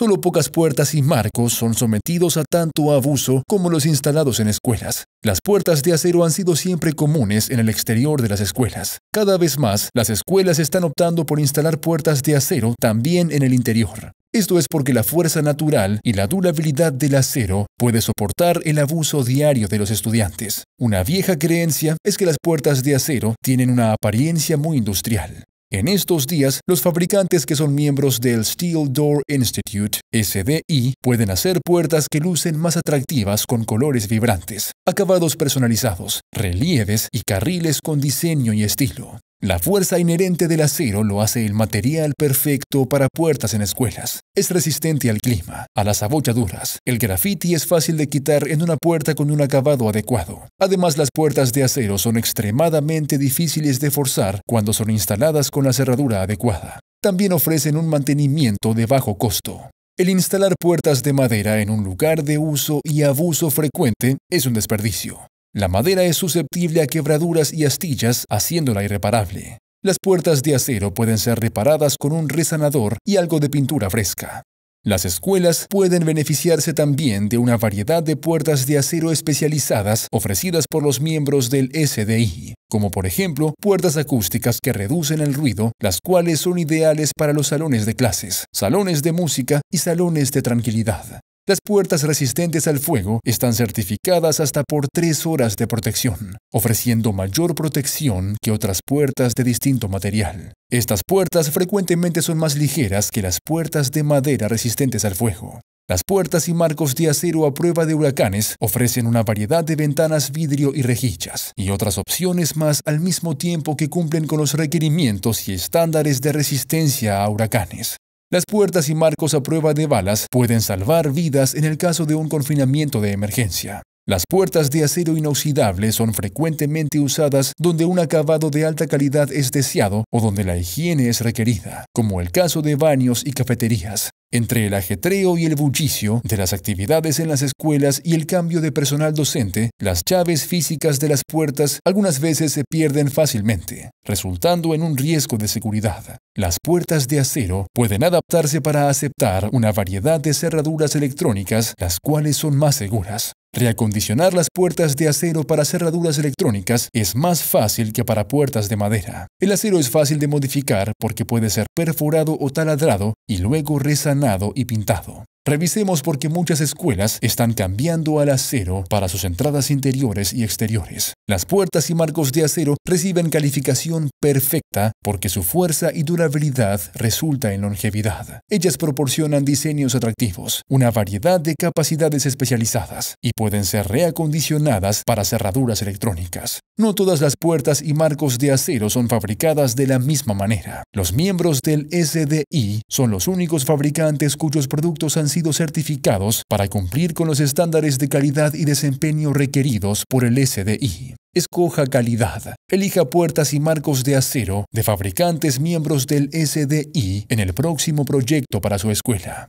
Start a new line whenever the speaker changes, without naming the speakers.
Solo pocas puertas y marcos son sometidos a tanto abuso como los instalados en escuelas. Las puertas de acero han sido siempre comunes en el exterior de las escuelas. Cada vez más, las escuelas están optando por instalar puertas de acero también en el interior. Esto es porque la fuerza natural y la durabilidad del acero puede soportar el abuso diario de los estudiantes. Una vieja creencia es que las puertas de acero tienen una apariencia muy industrial. En estos días, los fabricantes que son miembros del Steel Door Institute, SDI, pueden hacer puertas que lucen más atractivas con colores vibrantes, acabados personalizados, relieves y carriles con diseño y estilo. La fuerza inherente del acero lo hace el material perfecto para puertas en escuelas. Es resistente al clima, a las abolladuras. El grafiti es fácil de quitar en una puerta con un acabado adecuado. Además, las puertas de acero son extremadamente difíciles de forzar cuando son instaladas con la cerradura adecuada. También ofrecen un mantenimiento de bajo costo. El instalar puertas de madera en un lugar de uso y abuso frecuente es un desperdicio. La madera es susceptible a quebraduras y astillas, haciéndola irreparable. Las puertas de acero pueden ser reparadas con un resanador y algo de pintura fresca. Las escuelas pueden beneficiarse también de una variedad de puertas de acero especializadas ofrecidas por los miembros del SDI, como por ejemplo puertas acústicas que reducen el ruido, las cuales son ideales para los salones de clases, salones de música y salones de tranquilidad. Las puertas resistentes al fuego están certificadas hasta por tres horas de protección, ofreciendo mayor protección que otras puertas de distinto material. Estas puertas frecuentemente son más ligeras que las puertas de madera resistentes al fuego. Las puertas y marcos de acero a prueba de huracanes ofrecen una variedad de ventanas vidrio y rejillas, y otras opciones más al mismo tiempo que cumplen con los requerimientos y estándares de resistencia a huracanes. Las puertas y marcos a prueba de balas pueden salvar vidas en el caso de un confinamiento de emergencia. Las puertas de acero inoxidable son frecuentemente usadas donde un acabado de alta calidad es deseado o donde la higiene es requerida, como el caso de baños y cafeterías. Entre el ajetreo y el bullicio de las actividades en las escuelas y el cambio de personal docente, las llaves físicas de las puertas algunas veces se pierden fácilmente, resultando en un riesgo de seguridad. Las puertas de acero pueden adaptarse para aceptar una variedad de cerraduras electrónicas, las cuales son más seguras. Reacondicionar las puertas de acero para cerraduras electrónicas es más fácil que para puertas de madera. El acero es fácil de modificar porque puede ser perforado o taladrado y luego resanado y pintado. Revisemos porque muchas escuelas están cambiando al acero para sus entradas interiores y exteriores. Las puertas y marcos de acero reciben calificación perfecta porque su fuerza y durabilidad resulta en longevidad. Ellas proporcionan diseños atractivos, una variedad de capacidades especializadas y pueden ser reacondicionadas para cerraduras electrónicas. No todas las puertas y marcos de acero son fabricadas de la misma manera. Los miembros del SDI son los únicos fabricantes cuyos productos han sido certificados para cumplir con los estándares de calidad y desempeño requeridos por el SDI. Escoja calidad. Elija puertas y marcos de acero de fabricantes miembros del SDI en el próximo proyecto para su escuela.